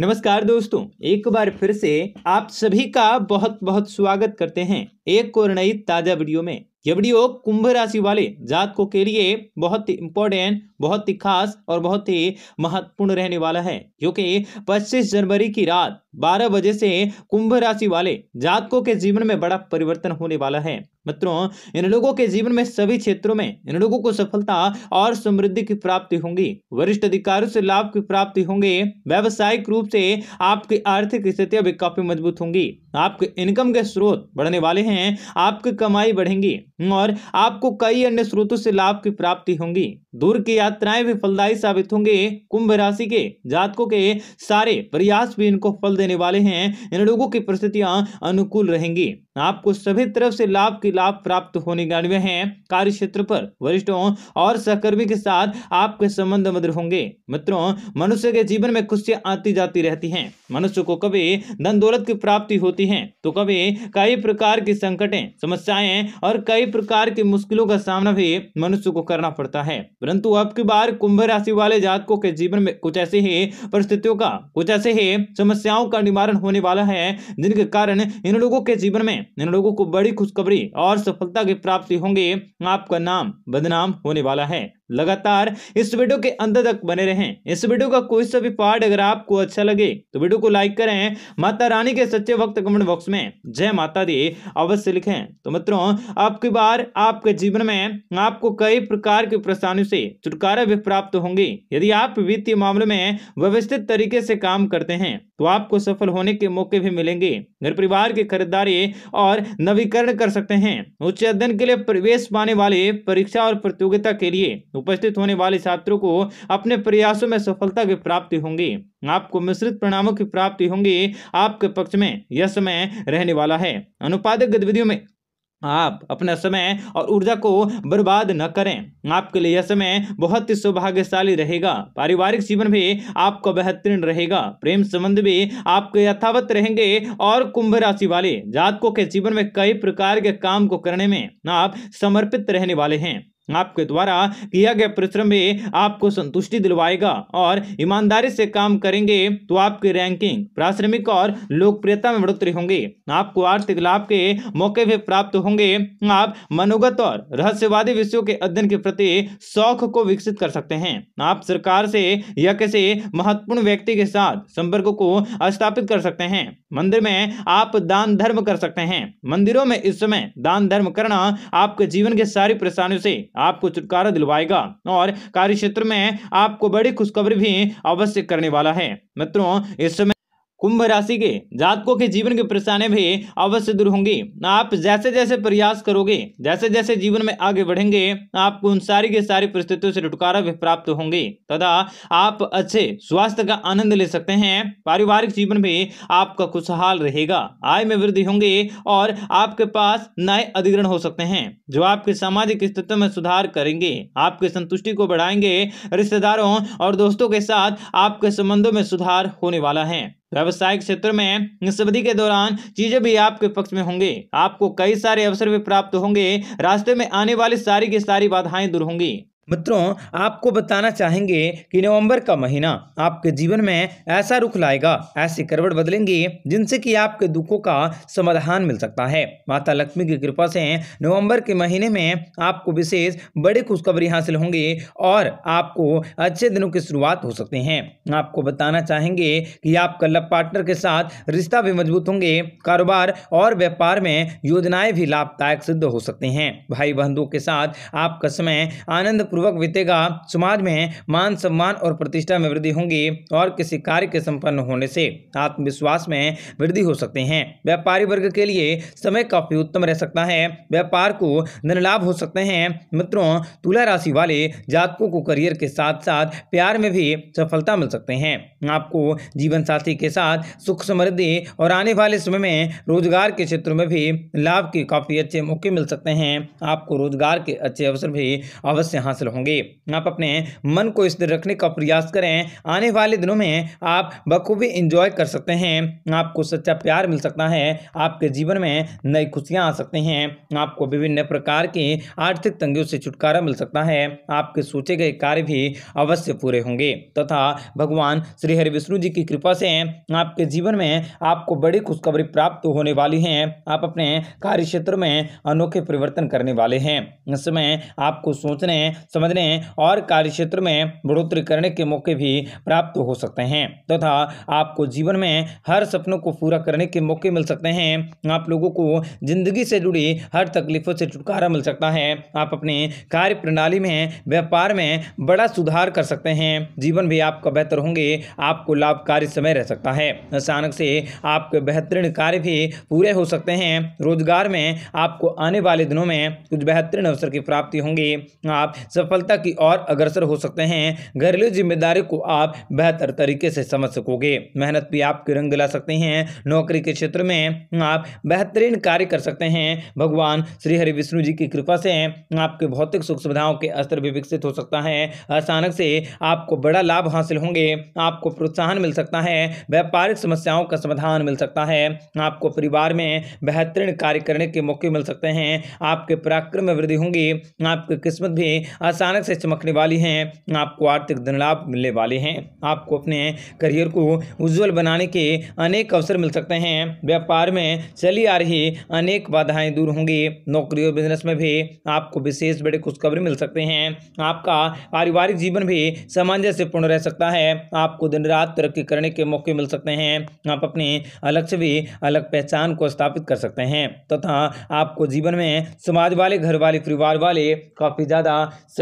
नमस्कार दोस्तों एक बार फिर से आप सभी का बहुत बहुत स्वागत करते हैं एक को नई ताज़ा वीडियो में यह वीडियो कुंभ राशि वाले जातकों के लिए बहुत ही इंपॉर्टेंट बहुत ही खास और बहुत ही महत्वपूर्ण रहने वाला है क्योंकि 25 जनवरी की रात 12 बजे से कुंभ राशि वाले जातकों के जीवन में बड़ा परिवर्तन होने वाला है मित्रों इन लोगों के जीवन में सभी क्षेत्रों में इन लोगों को सफलता और समृद्धि की प्राप्ति होंगी वरिष्ठ अधिकारियों से लाभ की प्राप्ति होंगे व्यावसायिक रूप से आपकी आर्थिक स्थितियां भी काफी मजबूत होंगी आपके इनकम के स्रोत बढ़ने वाले हैं हैं आपकी कमाई बढ़ेंगी और आपको कई अन्य स्रोतों से लाभ की प्राप्ति होंगी दूर की यात्राएं भी फलदायी साबित होंगे कुंभ राशि के जातकों के सारे प्रयास भी इनको फल देने वाले हैं इन लोगों की परिस्थितियां अनुकूल रहेंगी आपको सभी तरफ से लाभ की लाभ प्राप्त होने गाड़िया हैं कार्य क्षेत्र पर वरिष्ठों और सहकर्मी के साथ आपके संबंध मधुर होंगे मित्रों मनुष्य के जीवन में खुशियां आती जाती रहती हैं मनुष्य को कभी धन दौलत की प्राप्ति होती है तो कभी कई प्रकार की संकटें समस्याएं और कई प्रकार की मुश्किलों का सामना भी मनुष्य को करना पड़ता है परंतु अब की बार कुंभ राशि वाले जातकों के जीवन में कुछ ऐसे ही परिस्थितियों का कुछ ऐसे ही समस्याओं का निवारण होने वाला है जिनके कारण इन लोगों के जीवन में इन लोगों को बड़ी खुशखबरी और सफलता की प्राप्ति होंगे आपका नाम बदनाम होने वाला है लगातार इस वीडियो के अंत तक बने रहें इस वीडियो का कोई सा भी पार्ट अगर आपको अच्छा लगे तो वीडियो को लाइक करें माता रानी के सच्चे वक्त कमेंट बॉक्स में जय माता दी अवश्य लिखें तो मित्रों आपकी बार आपके जीवन में आपको कई प्रकार की परेशानियों से छुटकारा भी प्राप्त होंगे यदि आप वित्तीय मामले में व्यवस्थित तरीके से काम करते हैं तो आपको सफल होने के मौके भी मिलेंगे घर परिवार की खरीदारी और नवीकरण कर सकते हैं उच्च अध्ययन के लिए प्रवेश पाने वाले परीक्षा और प्रतियोगिता के लिए उपस्थित होने वाले छात्रों को अपने प्रयासों में सफलता की प्राप्ति होंगी आपको मिश्रित परिणामों की प्राप्ति होंगी आपके पक्ष में यह समय रहने वाला है अनुपादक गतिविधियों में आप अपना समय और ऊर्जा को बर्बाद न करें आपके लिए यह समय बहुत ही सौभाग्यशाली रहेगा पारिवारिक जीवन भी आपको बेहतरीन रहेगा प्रेम संबंध भी आपके यथावत रहेंगे और कुंभ राशि वाले जातकों के जीवन में कई प्रकार के काम को करने में आप समर्पित रहने वाले हैं आपके द्वारा किया गया परिश्रम भी आपको संतुष्टि दिलवाएगा और ईमानदारी से काम करेंगे तो आपकी रैंकिंग प्राश्रमिक और लोकप्रियता में बढ़ोतरी होंगे आपको आर्थिक लाभ के मौके भी प्राप्त होंगे आप मनोगत और रहस्यवादी विषयों के अध्ययन के प्रति शौक को विकसित कर सकते हैं आप सरकार से या किसी महत्वपूर्ण व्यक्ति के साथ संपर्क को स्थापित कर सकते हैं मंदिर में आप दान धर्म कर सकते हैं मंदिरों में इस समय दान धर्म करना आपके जीवन के सारी परेशानियों से आपको छुटकारा दिलवाएगा और कार्य क्षेत्र में आपको बड़ी खुशखबरी भी अवश्य करने वाला है मित्रों इस समय कुंभ राशि के जातकों के जीवन की परेशानियां भी अवश्य दूर होंगी आप जैसे जैसे प्रयास करोगे जैसे जैसे जीवन में आगे बढ़ेंगे आपको उन सारी के सारी परिस्थितियों से छुटकारा भी प्राप्त होंगे तथा आप अच्छे स्वास्थ्य का आनंद ले सकते हैं पारिवारिक जीवन भी आपका खुशहाल रहेगा आय में वृद्धि होंगे और आपके पास नए अधिग्रहण हो सकते हैं जो आपके सामाजिक स्थिति में सुधार करेंगे आपकी संतुष्टि को बढ़ाएंगे रिश्तेदारों और दोस्तों के साथ आपके संबंधों में सुधार होने वाला है व्यवसायिक क्षेत्र में इस अवधि के दौरान चीजें भी आपके पक्ष में होंगे आपको कई सारे अवसर भी प्राप्त होंगे रास्ते में आने वाली सारी की सारी बाधाएं दूर होंगी मित्रों आपको बताना चाहेंगे कि नवंबर का महीना आपके जीवन में ऐसा रुख लाएगा ऐसी करवट बदलेंगे जिनसे कि आपके दुखों का समाधान मिल सकता है माता लक्ष्मी की कृपा से नवंबर के महीने में आपको विशेष बड़ी खुशखबरी हासिल होंगे और आपको अच्छे दिनों की शुरुआत हो सकते हैं आपको बताना चाहेंगे कि आपका लव पार्टनर के साथ रिश्ता भी मजबूत होंगे कारोबार और व्यापार में योजनाएं भी लाभदायक सिद्ध हो सकते हैं भाई बंधुओं के साथ आपका समय आनंद पूर्वक बीतेगा समाज में मान सम्मान और प्रतिष्ठा में वृद्धि होगी और किसी कार्य के संपन्न होने से आत्मविश्वास में वृद्धि हो सकते हैं व्यापारी वर्ग के लिए समय काफी उत्तम रह सकता है व्यापार को धन लाभ हो सकते हैं मित्रों तुला राशि वाले जातकों को करियर के साथ साथ प्यार में भी सफलता मिल सकते हैं आपको जीवन साथी के साथ सुख समृद्धि और आने वाले समय में रोजगार के क्षेत्र में भी लाभ के काफी अच्छे मौके मिल सकते हैं आपको रोजगार के अच्छे अवसर भी अवश्य हासिल हासिल होंगे आप अपने मन को स्थिर रखने का प्रयास करें आने वाले दिनों में आप बखूबी इंजॉय कर सकते हैं आपको सच्चा प्यार मिल सकता है आपके जीवन में नई खुशियाँ आ सकती हैं आपको विभिन्न प्रकार की आर्थिक तंगियों से छुटकारा मिल सकता है आपके सोचे गए कार्य भी अवश्य पूरे होंगे तथा भगवान श्री हरि विष्णु जी की कृपा से आपके जीवन में आपको बड़ी खुशखबरी प्राप्त होने वाली है आप अपने कार्य क्षेत्र में अनोखे परिवर्तन करने वाले हैं इस समय आपको सोचने समझने और कार्य क्षेत्र में बढ़ोतरी करने के मौके भी प्राप्त हो सकते हैं तथा तो आपको जीवन में हर सपनों को पूरा करने के मौके मिल सकते हैं आप लोगों को जिंदगी से जुड़ी हर तकलीफों से छुटकारा मिल सकता है आप अपने कार्य प्रणाली में व्यापार में बड़ा सुधार कर सकते हैं जीवन भी आपका बेहतर होंगे आपको लाभकारी समय रह सकता है अचानक से आपके बेहतरीन कार्य भी पूरे हो सकते हैं रोजगार में आपको आने वाले दिनों में कुछ बेहतरीन अवसर की प्राप्ति होंगी आप सब सफलता की ओर अग्रसर हो सकते हैं घरेलू जिम्मेदारी को आप बेहतर तरीके से समझ सकोगे मेहनत भी आपके रंग दिला सकते हैं नौकरी के क्षेत्र में आप बेहतरीन कार्य कर सकते हैं भगवान श्री हरि विष्णु जी की कृपा से आपके भौतिक सुख सुविधाओं के स्तर भी विकसित हो सकता है अचानक से आपको बड़ा लाभ हासिल होंगे आपको प्रोत्साहन मिल सकता है व्यापारिक समस्याओं का समाधान मिल सकता है आपको परिवार में बेहतरीन कार्य करने के मौके मिल सकते हैं आपके पराक्रम में वृद्धि होंगी आपकी किस्मत भी अचानक से चमकने वाली हैं आपको आर्थिक धनलाभ मिलने वाले हैं आपको अपने करियर को उज्जवल बनाने के अनेक अवसर मिल सकते हैं व्यापार में चली आ रही अनेक बाधाएं दूर होंगी नौकरी और बिजनेस में भी आपको विशेष बड़े खुशखबरी मिल सकते हैं आपका पारिवारिक जीवन भी सामंजस्यपूर्ण रह सकता है आपको दिन रात तरक्की करने के मौके मिल सकते हैं आप अपने अलग से भी अलग पहचान को स्थापित कर सकते हैं तथा आपको जीवन में समाज वाले घर वाले परिवार वाले काफ़ी ज़्यादा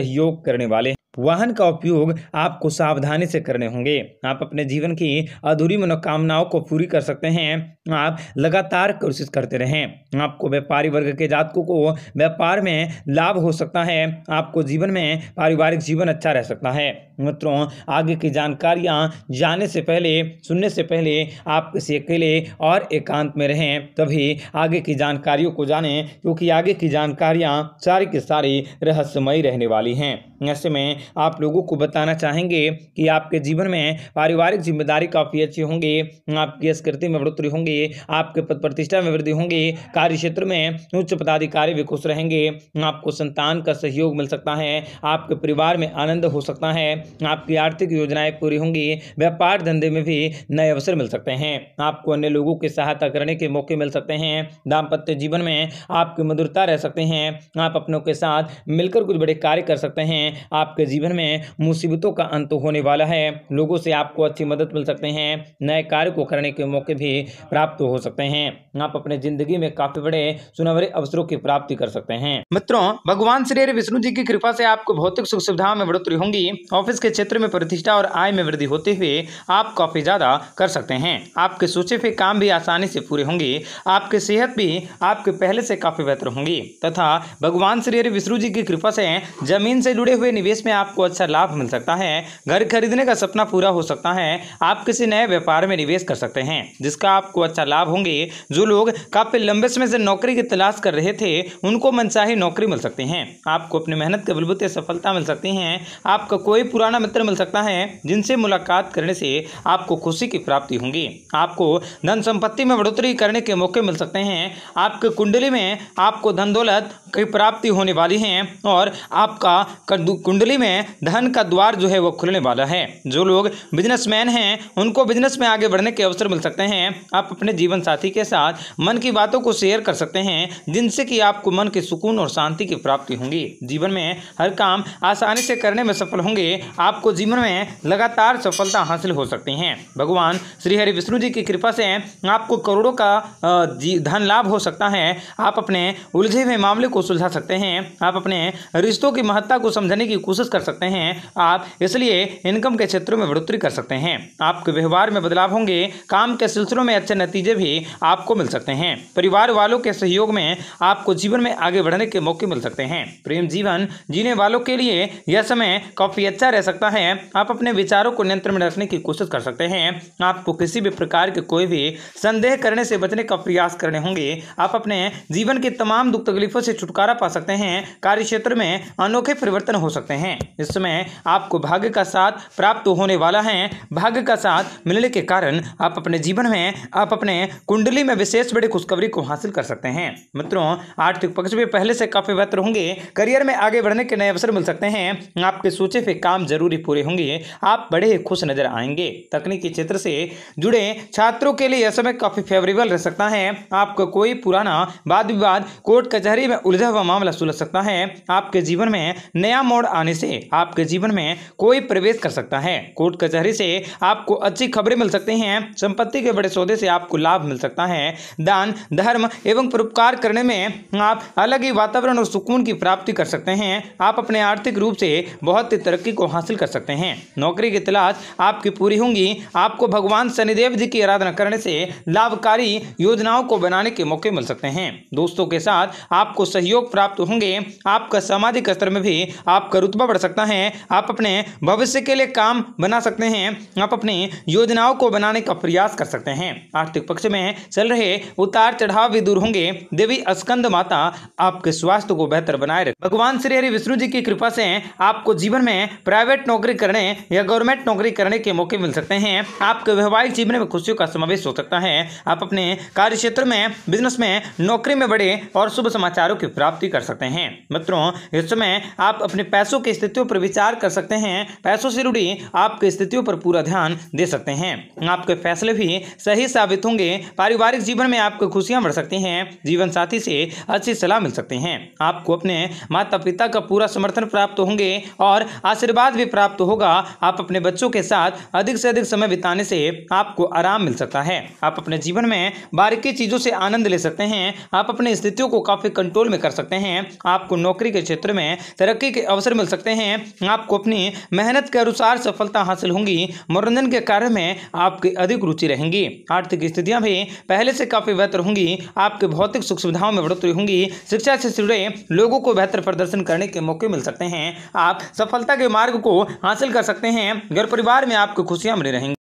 सहयोग करने वाले वाहन का उपयोग आपको सावधानी से करने होंगे आप अपने जीवन की अधूरी मनोकामनाओं को पूरी कर सकते हैं आप लगातार कोशिश करते रहें आपको व्यापारी वर्ग के जातकों को व्यापार में लाभ हो सकता है आपको जीवन में पारिवारिक जीवन अच्छा रह सकता है मित्रों आगे की जानकारियाँ जाने से पहले सुनने से पहले आप किसी अकेले और एकांत में रहें तभी आगे की जानकारियों को जानें क्योंकि आगे की जानकारियाँ सारी की सारी रहस्यमयी रहने वाली हैं ऐसे में आप लोगों को बताना चाहेंगे कि आपके जीवन में पारिवारिक जिम्मेदारी काफ़ी अच्छी होंगी आपकी स्कृति में बढ़ोतरी होंगी आपके पद प्रतिष्ठा में वृद्धि होंगी कार्य क्षेत्र में उच्च पदाधिकारी भी खुश रहेंगे आपको संतान का सहयोग मिल सकता है आपके परिवार में आनंद हो सकता है आपकी आर्थिक योजनाएं पूरी होंगी व्यापार धंधे में भी नए अवसर मिल सकते हैं आपको अन्य लोगों की सहायता करने के मौके मिल सकते हैं दाम्पत्य जीवन में आपकी मधुरता रह सकते हैं आप अपनों के साथ मिलकर कुछ बड़े कार्य कर सकते हैं आपके जीवन में मुसीबतों का अंत होने वाला है लोगों से आपको अच्छी मदद मिल सकते हैं नए कार्य को करने के मौके भी प्राप्त हो सकते हैं आप अपने जिंदगी में काफी बड़े सुनवरे अवसरों की प्राप्ति कर सकते हैं मित्रों भगवान श्री विष्णु जी की कृपा से आपको भौतिक सुख सुविधाओं में बढ़ोतरी होंगी ऑफिस के क्षेत्र में प्रतिष्ठा और आय में वृद्धि होते हुए आप काफी ज्यादा कर सकते हैं आपके सोचे हुए काम भी आसानी से पूरे होंगे आपकी सेहत भी आपके पहले से काफी बेहतर होंगी तथा भगवान श्री विष्णु जी की कृपा से जमीन से जुड़े हुए निवेश में आपको अच्छा लाभ मिल सकता है घर खरीदने का सपना पूरा हो सकता है आप किसी नए व्यापार में निवेश कर सकते हैं जिसका आपको अच्छा लाभ होंगे जो लोग काफी लंबे समय से नौकरी की तलाश कर रहे थे उनको मनचाही नौकरी मिल सकती है आपको अपनी मेहनत के बलबूते सफलता मिल सकती है आपका कोई पुराना मित्र मिल सकता है जिनसे मुलाकात करने से आपको खुशी की प्राप्ति होगी आपको धन संपत्ति में बढ़ोतरी करने के मौके मिल सकते हैं आपके कुंडली में आपको धन दौलत की प्राप्ति होने वाली है और आपका कुंडली में धन का द्वार जो है वो खुलने वाला है जो लोग बिजनेसमैन हैं उनको बिजनेस में आगे बढ़ने के अवसर मिल सकते हैं आप अपने जीवन साथी के साथ मन की बातों को शेयर कर सकते हैं जिनसे कि आपको मन के सुकून और शांति की प्राप्ति होंगी जीवन में हर काम आसानी से करने में सफल होंगे आपको जीवन में लगातार सफलता हासिल हो सकती है भगवान श्री हरि विष्णु जी की कृपा से आपको करोड़ों का धन लाभ हो सकता है आप अपने उलझे हुए मामले को सुलझा सकते हैं आप अपने रिश्तों की महत्ता को समझने करने की कोशिश कर सकते हैं आप इसलिए इनकम के क्षेत्रों में बढ़ोतरी कर सकते हैं आपके व्यवहार में बदलाव होंगे काम के सिलसिलों में अच्छे नतीजे भी आपको मिल सकते हैं परिवार वालों के सहयोग में आपको जीवन में आगे बढ़ने के मौके मिल सकते हैं प्रेम जीवन जीने वालों के लिए यह समय काफी अच्छा रह सकता है आप अपने विचारों को नियंत्रण में रखने की कोशिश कर सकते हैं आपको किसी भी प्रकार के कोई भी संदेह करने से बचने का प्रयास करने होंगे आप अपने जीवन के तमाम दुख तकलीफों से छुटकारा पा सकते हैं कार्य क्षेत्र में अनोखे परिवर्तन हो सकते हैं इसमें आपको भाग्य का साथ प्राप्त होने वाला है भाग्य का साथ मिलने के कारण आप अपने जीवन में आप अपने कुंडली में विशेष बड़ी खुशखबरी को हासिल कर सकते हैं मित्रों आर्थिक तो पक्ष भी पहले से काफी बेहतर होंगे करियर में आगे बढ़ने के नए अवसर मिल सकते हैं आपके सोचे हुए काम जरूरी पूरे होंगे आप बड़े खुश नजर आएंगे तकनीकी क्षेत्र से जुड़े छात्रों के लिए यह समय काफी फेवरेबल रह सकता है आपको कोई पुराना वाद विवाद कोर्ट कचहरी में उलझा हुआ मामला सुलझ सकता है आपके जीवन में नया मोड़ आने से आपके जीवन में कोई प्रवेश कर सकता है कोर्ट कचहरी से आपको अच्छी खबरें मिल सकती हैं संपत्ति के बड़े सौदे से आपको लाभ मिल सकता है दान धर्म एवं परोपकार करने में आप अलग ही वातावरण और सुकून की प्राप्ति कर सकते हैं आप अपने आर्थिक रूप से बहुत ही तरक्की को हासिल कर सकते हैं नौकरी की तलाश आपकी पूरी होंगी आपको भगवान शनिदेव जी की आराधना करने से लाभकारी योजनाओं को बनाने के मौके मिल सकते हैं दोस्तों के साथ आपको सहयोग प्राप्त होंगे आपका सामाजिक स्तर में भी आप आप करुतबा बढ़ सकता है आप अपने भविष्य के लिए काम बना सकते हैं आप अपनी योजनाओं को बनाने का प्रयास कर सकते हैं आर्थिक पक्ष में चल रहे उतार चढ़ाव भी दूर होंगे देवी अस्कंद माता आपके स्वास्थ्य को बेहतर बनाए रखे भगवान श्री हरि विष्णु जी की कृपा से आपको जीवन में प्राइवेट नौकरी करने या गवर्नमेंट नौकरी करने के मौके मिल सकते हैं आपके वैवाहिक जीवन में खुशियों का समावेश हो सकता है आप अपने कार्य क्षेत्र में बिजनेस में नौकरी में बड़े और शुभ समाचारों की प्राप्ति कर सकते हैं मित्रों इस समय आप अपने पैसों की स्थितियों पर विचार कर सकते हैं पैसों से जुड़ी आपकी स्थितियों पर पूरा ध्यान दे सकते हैं आपके फैसले भी सही साबित होंगे पारिवारिक जीवन में आपको खुशियां बढ़ सकती हैं जीवन साथी से अच्छी सलाह मिल सकती हैं आपको अपने माता पिता का पूरा समर्थन प्राप्त होंगे और आशीर्वाद भी प्राप्त होगा आप अपने बच्चों के साथ अधिक से अधिक समय बिताने से आपको आराम मिल सकता है आप अपने जीवन में बारीकी चीज़ों से आनंद ले सकते हैं आप अपनी स्थितियों को काफ़ी कंट्रोल में कर सकते हैं आपको नौकरी के क्षेत्र में तरक्की के अवसर अवसर मिल सकते हैं आपको अपनी मेहनत के अनुसार सफलता हासिल होंगी मनोरंजन के कार्य में आपकी अधिक रुचि रहेंगी आर्थिक स्थितियां भी पहले से काफ़ी बेहतर होंगी आपके भौतिक सुख सुविधाओं में बढ़ोतरी होंगी शिक्षा से जुड़े लोगों को बेहतर प्रदर्शन करने के मौके मिल सकते हैं आप सफलता के मार्ग को हासिल कर सकते हैं घर परिवार में आपको खुशियां मिली रहेंगी